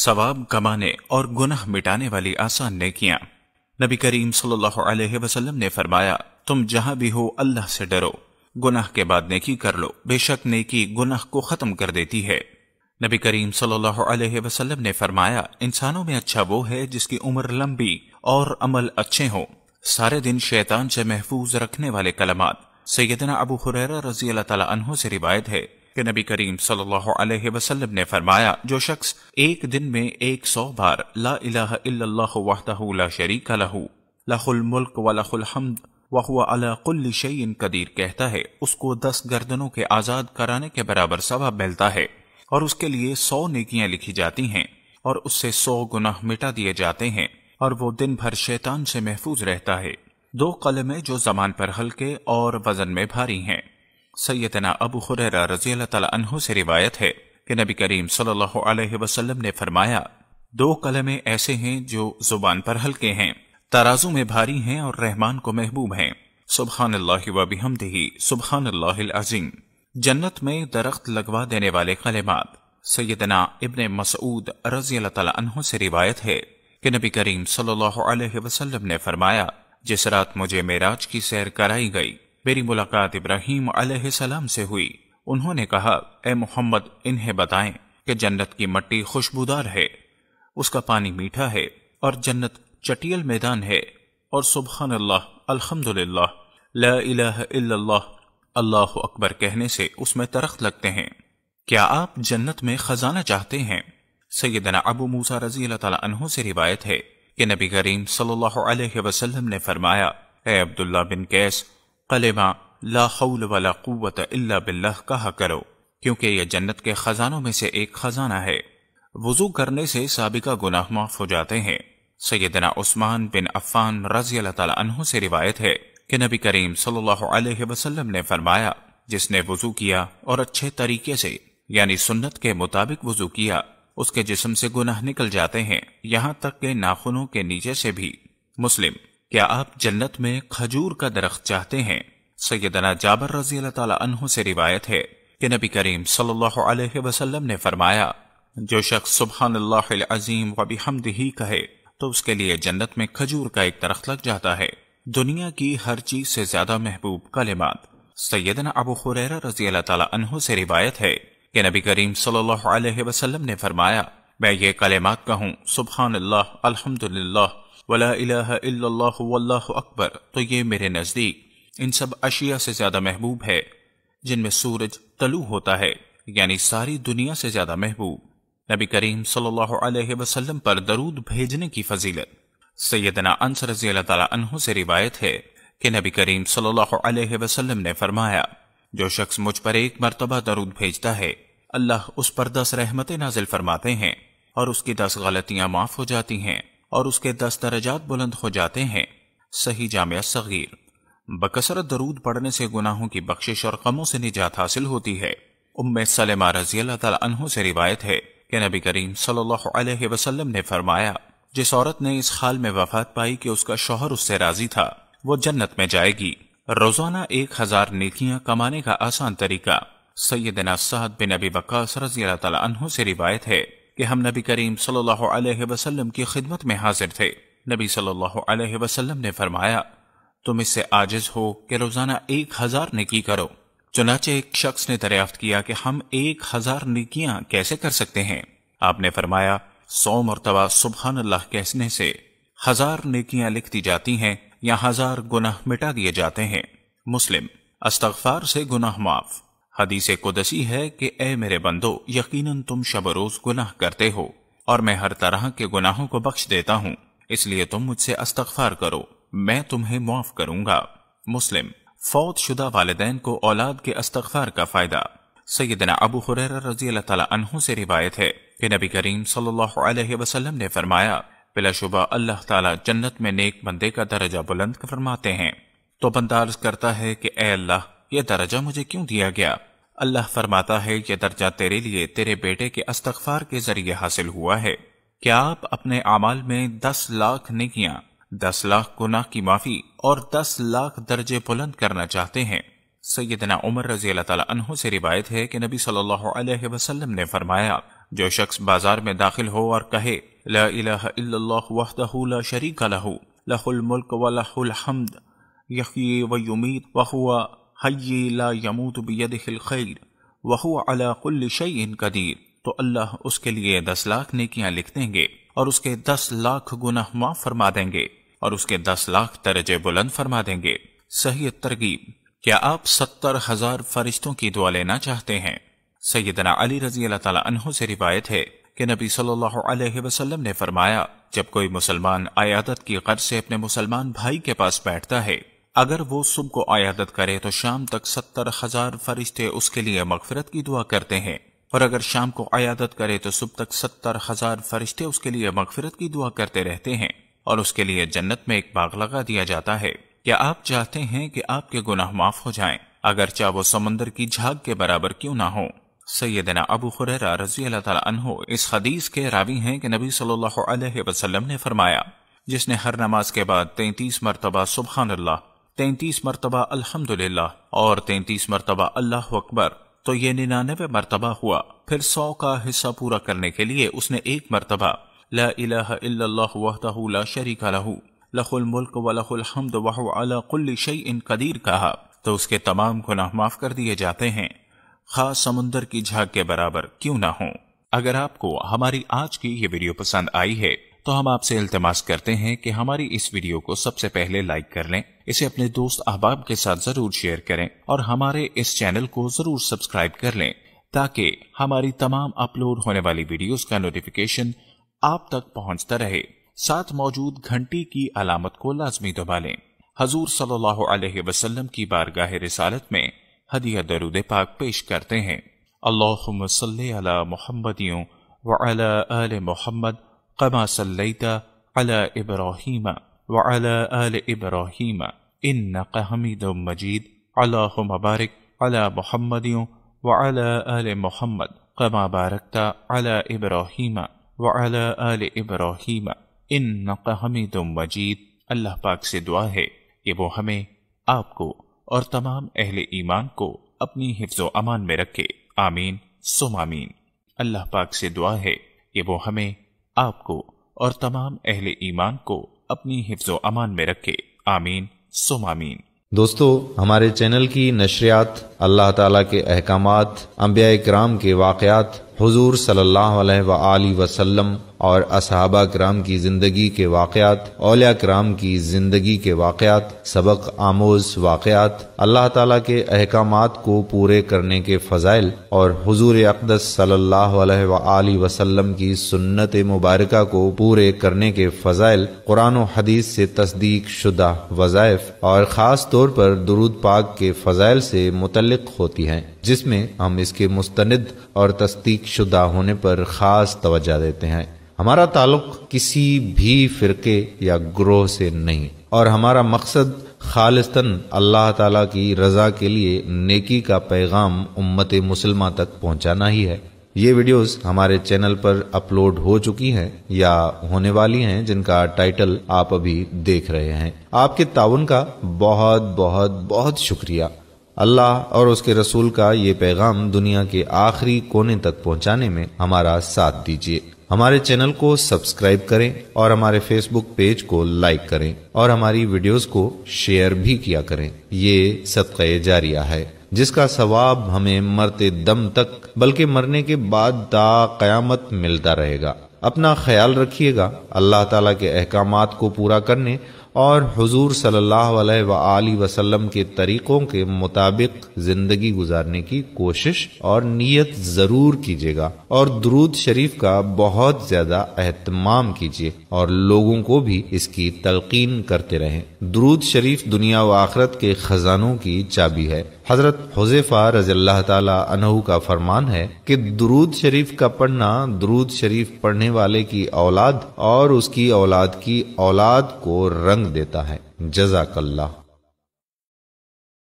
सवाब कमाने और गुनाह मिटाने वाली आसान नेकियां नबी करीम सल्लल्लाहु अलैहि वसल्लम ने फरमाया तुम जहां भी हो अल्लाह से डरो गुनाह के बाद नेकी कर लो बेशक नेकी गुनाह को खत्म कर देती है नबी करीम सल्लल्लाहु अलैहि वसल्लम ने फरमाया इंसानों में अच्छा वो है जिसकी उम्र लंबी और अमल अच्छे हो सारे दिन शैतान से महफूज रखने वाले कलमात सैदना अबू हुरैरा रजी अल्लाह तला से रिवायत है कि नबी करीम सल्लल्लाहु अलैहि वसल्लम ने फरमाया जो शख्स एक दिन में एक सौ बार ला इलाहा इल्लल्लाहु ला लहू लहुल मुल्क व लहुल हम्द व अला शैइन कदीर कहता है उसको दस गर्दनों के आज़ाद कराने के बराबर सवाब मिलता है और उसके लिए सौ नेकियां लिखी जाती हैं और उससे सौ गुनाह मिटा दिए जाते हैं और वो दिन भर शैतान से महफूज रहता है दो कलमें जो जबान पर हल्के और वजन में भारी हैं सैदना अबू हुररा रजी अल्लाह से रिवायत है कि नबी करीम सल्लल्लाहु ने फरमाया दो कलमे ऐसे हैं जो जुबान पर हल्के हैं तराजू में भारी हैं और रहमान को महबूब हैं सुबहान अल्लाह सुबहान अल्लाजीम जन्नत में दरख्त लगवा देने वाले कलेमात सैदना इबन मसऊद रजी अल्लाह से रिवायत है कि नबी करीम सल्लल्लाहु ने फरमाया जिस रात मुझे मेराज की सैर कराई गई मेरी मुलाकात इब्राहिम सलाम से हुई उन्होंने कहा ए मोहम्मद इन्हें बताएं कि जन्नत की मट्टी खुशबूदार है उसका पानी मीठा है और जन्नत चटियल मैदान है और सुबहान अल्लाह अल्हम्दुलिल्लाह ला अल्लाह अकबर कहने से उसमें तरख्त लगते हैं क्या आप जन्नत में खजाना चाहते हैं सैदना अबू मूसा रजी तहों से रिवायत है कि नबी करीम सल्लल्लाहु अलैहि वसल्लम ने फरमाया अब्दुल्ला बिन कैस कलेमा ला हौल वाला क़ुवत इल्ला बिल्लाह कहा करो क्योंकि यह जन्नत के ख़जानों में से एक ख़जाना है वज़ू करने से सबका गुनाह माफ़ हो जाते हैं सैदना उस्मान बिन अफ़ान रजी अल्लाह से रिवायत है कि नबी करीम सल्लल्लाहु अलैहि वसल्लम ने फरमाया जिसने वज़ू किया और अच्छे तरीके से यानी सुन्नत के मुताबिक वज़ू किया उसके जिस्म से गुनाह निकल जाते हैं यहाँ तक के नाखूनों के नीचे से भी मुस्लिम क्या आप जन्नत में खजूर का दरख्त चाहते हैं सैदना जाबर रजी अल्लाह से रिवायत है कि नबी करीम सल्लाम ने फरमाया जो शख्स सुबहान अजीम वबी हमद ही कहे तो उसके लिए जन्नत में खजूर का एक दरख्त लग जाता है दुनिया की हर चीज से ज्यादा महबूब कलिमात सैदना अबू हुरैरा रजी अल्लाह से रिवायत है कि नबी करीम सल्लाम ने फरमाया मैं ये कलेमात कहूँ सुबहान अल्हम्दुलिल्लाह वला अकबर तो ये मेरे नज़दीक इन सब अशिया से ज़्यादा महबूब है जिनमें सूरज तलु होता है यानी सारी दुनिया से ज़्यादा महबूब नबी करीम सल्लल्लाहु पर दरूद भेजने की फजीलत सैदना अंस रजी अल्लाह से रिवायत है कि नबी करीम सल्लल्लाहु ने फरमाया जो शख्स मुझ पर एक मरतबा दरूद भेजता है अल्लाह उस पर दस रहमत नाजिल फरमाते हैं और उसकी दस गलतियां माफ हो जाती हैं और उसके दस दर्जात बुलंद हो जाते हैं सही जामिया सगीर बकसरत दरूद पढ़ने से गुनाहों की बख्शिश और कमों से निजात हासिल होती है उम्म सलेमा रजी अल्लाह से रिवायत है कि नबी करीम सल्लल्लाहु अलैहि वसल्लम ने फरमाया जिस औरत ने इस हाल में वफात पाई कि उसका शोहर उससे राजी था वो जन्नत में जाएगी रोजाना एक हजार नेकियां कमाने का आसान तरीका सैदना साद बिन अबी बकास रजी अल्लाह से रिवायत है कि हम नबी करीम सल्लल्लाहु अलैहि वसल्लम की खिदमत में हाजिर थे नबी सल्लल्लाहु अलैहि वसल्लम ने फरमाया तुम इससे आजिज हो कि रोजाना एक हजार निकी करो चुनाचे एक शख्स ने दरियाफ्त किया कि हम एक हजार निकियां कैसे कर सकते हैं आपने फरमाया सौ मरतबा सुबहान अल्लाह कहने से हजार नेकियां लिख दी जाती हैं या हजार गुनाह मिटा दिए जाते हैं मुस्लिम अस्तगफार से गुनाह माफ हदीस कुदसी है कि ए मेरे बंदो यकीनन तुम शब रोज गुनाह करते हो और मैं हर तरह के गुनाहों को बख्श देता हूँ इसलिए तुम मुझसे अस्तगफार करो मैं तुम्हें मुआफ करूंगा मुस्लिम फौत शुदा वालदेन को औलाद के अस्तगफार का फायदा सैदना अबू हुर रजी अल्लाह से रिवायत है कि नबी करीम सल्लल्लाहु अलैहि वसल्लम ने फरमाया बिलाशुबा अल्लाह ताला जन्नत में नेक बंदे का दर्जा बुलंद फरमाते हैं तो बंदार्ज करता है कि ए अल्लाह ये दर्जा मुझे क्यों दिया गया अल्लाह फरमाता है यह दर्जा तेरे लिए तेरे बेटे के अस्तगफार के जरिए हासिल हुआ है क्या आप अपने अमाल में दस लाख निकिया दस लाख गुनाह की माफी और दस लाख दर्जे बुलंद करना चाहते हैं सैदना उमर रजी अल्लाह से रिवायत है कि नबी सल्लल्लाहु अलैहि वसल्लम ने फरमाया जो शख्स बाजार में दाखिल हो और कहे ला इलाहा इल्लल्लाह ला शरीक लहू लहुल मुल्क व लहुल हमद व व हुआ हई ला यमूत बियदिल खैर वहु अला कुल्ल शयन कदीर तो अल्लाह उसके लिए दस लाख नेकियां लिख देंगे और उसके दस लाख गुनाह माफ फरमा देंगे और उसके दस लाख दर्जे बुलंद फरमा देंगे सही तरगीब क्या आप सत्तर हजार फरिश्तों की दुआ लेना चाहते हैं सैदना अली रजी अल्लाह तहों से रिवायत है कि नबी सल्लल्लाहु अलैहि वसल्लम ने फरमाया जब कोई मुसलमान आयादत की गर्ज से अपने मुसलमान भाई के पास बैठता है अगर वो सुबह को आयादत करे तो शाम तक सत्तर हजार फरिश्ते उसके लिए मगफरत की दुआ करते हैं और अगर शाम को अयादत करे तो सुबह तक सत्तर हजार फरिश्ते उसके लिए मगफरत की दुआ करते रहते हैं और उसके लिए जन्नत में एक बाग लगा दिया जाता है क्या आप चाहते हैं कि आपके गुनाह माफ हो जाएं चाहे वो समंदर की झाग के बराबर क्यों ना हो सैदना अबू खुररा रजी अल्लाह इस हदीस के रावी हैं कि नबी सल्लल्लाहु अलैहि वसल्लम ने फरमाया जिसने हर नमाज के बाद तैतीस मरतबा सुबहान तैतीस मरतबा अल्हम्दुलिल्लाह और तैतीस मरतबा अल्लाह अकबर तो ये निन्यानवे मरतबा हुआ फिर सौ का हिस्सा पूरा करने के लिए उसने एक मरतबा ला ला शरीका लहू लहुल मुल्क वलहमद वहल इन कदीर कहा तो उसके तमाम गुनाह माफ कर दिए जाते हैं खास समुन्दर की झाग के बराबर क्यों ना हो अगर आपको हमारी आज की ये वीडियो पसंद आई है तो हम आपसे इल्तमास करते हैं कि हमारी इस वीडियो को सबसे पहले लाइक कर लें इसे अपने दोस्त अहबाब के साथ जरूर शेयर करें और हमारे इस चैनल को जरूर सब्सक्राइब कर लें ताकि हमारी तमाम अपलोड होने वाली वीडियोस का नोटिफिकेशन आप तक पहुंचता रहे साथ मौजूद घंटी की अलामत को लाजमी दबा लें हजूर सल्लल्लाहु वसलम की बारगाह रिसालत में हदिया दरुद पाक पेश करते हैं अल्लाह मोहम्मदियों वाल मोहम्मद كما صليت على ابراهيم وعلى ال ابراهيم انك حميد مجيد اللهم بارك على محمد وعلى ال محمد كما باركت على ابراهيم وعلى ال ابراهيم انك حميد مجيد الله پاک سے دعا ہے کہ وہ ہمیں آپ کو اور تمام اہل ایمان کو اپنی حفظ و امان میں رکھے آمین سم آمین اللہ پاک سے دعا ہے کہ وہ ہمیں आपको और तमाम अहले ईमान को अपनी हिफ्ज अमान में रखे आमीन सुमामीन दोस्तों हमारे चैनल की नशरियात अल्लाह ताला के अहकाम अम्बिया कराम के वाकयात हुजूर सल्लल्लाहु अलैहि वसल्लम और असहाबा कराम की ज़िंदगी के वाकत औलिया कराम की ज़िंदगी के वाकत सबक आमोज वाकत अल्लाह ताला के अहकाम को पूरे करने के फ़जाइल और हुजूर अकदस सल्लल्लाहु अलैहि वसल्लम की सुन्नत मुबारक को पूरे करने के फ़जाइल कुरान हदीस से तस्दीक शुदा वज़ायफ और ख़ास तौर पर दरूद पाक के फ़जाइल से मुतलक होती हैं जिसमें हम इसके मुस्तंद और तस्दीक शुदा होने पर ख़ास तवज्जा देते हैं हमारा ताल्लुक किसी भी फिरके या ग्रोह से नहीं और हमारा मकसद खालिस्तन अल्लाह ताला की रज़ा के लिए नेकी का पैगाम उम्मत मुसलमा तक पहुंचाना ही है ये वीडियोस हमारे चैनल पर अपलोड हो चुकी हैं या होने वाली हैं जिनका टाइटल आप अभी देख रहे हैं आपके ताउन का बहुत बहुत बहुत शुक्रिया अल्लाह और उसके रसूल का ये पैगाम दुनिया के आखिरी कोने तक पहुंचाने में हमारा साथ दीजिए हमारे चैनल को सब्सक्राइब करें और हमारे फेसबुक पेज को लाइक करें और हमारी वीडियोस को शेयर भी किया करें ये सबका जारिया है जिसका सवाब हमें मरते दम तक बल्कि मरने के बाद दा कयामत मिलता रहेगा अपना ख्याल रखिएगा अल्लाह ताला के अहकाम को पूरा करने और हुजूर सल्लल्लाहु अलैहि वसल्लम के तरीक़ों के मुताबिक ज़िंदगी गुजारने की कोशिश और नीयत ज़रूर कीजिएगा और दरूद शरीफ का बहुत ज़्यादा एहतमाम कीजिए और लोगों को भी इसकी तलकीन करते रहें दरूद शरीफ दुनिया व आखरत के ख़जानों की चाबी है हजरत हुजेफ़ा रज़ील्ला का फरमान है कि दरूद शरीफ का पढ़ना दरूद शरीफ पढ़ने वाले की औलाद और उसकी औलाद की औलाद को रंग आनंद देता है जजाकल्ला